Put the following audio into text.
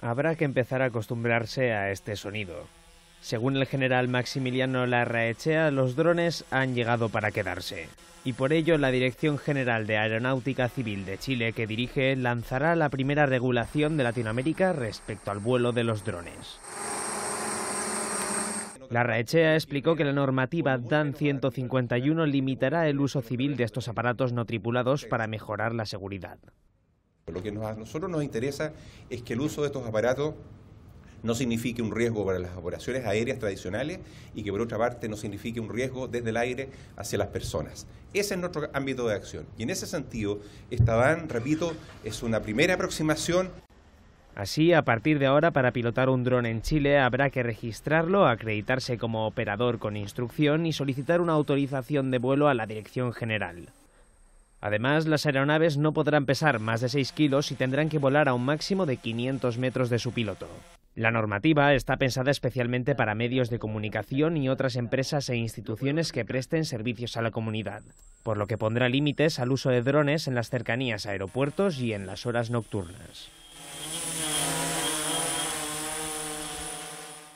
Habrá que empezar a acostumbrarse a este sonido. Según el general Maximiliano Larraechea, los drones han llegado para quedarse. Y por ello, la Dirección General de Aeronáutica Civil de Chile, que dirige, lanzará la primera regulación de Latinoamérica respecto al vuelo de los drones. Larraechea explicó que la normativa DAN 151 limitará el uso civil de estos aparatos no tripulados para mejorar la seguridad. Lo que a nosotros nos interesa es que el uso de estos aparatos no signifique un riesgo para las operaciones aéreas tradicionales y que por otra parte no signifique un riesgo desde el aire hacia las personas. Ese es nuestro ámbito de acción. Y en ese sentido, esta repito, es una primera aproximación. Así, a partir de ahora, para pilotar un dron en Chile habrá que registrarlo, acreditarse como operador con instrucción y solicitar una autorización de vuelo a la Dirección General. Además, las aeronaves no podrán pesar más de 6 kilos y tendrán que volar a un máximo de 500 metros de su piloto. La normativa está pensada especialmente para medios de comunicación y otras empresas e instituciones que presten servicios a la comunidad, por lo que pondrá límites al uso de drones en las cercanías a aeropuertos y en las horas nocturnas.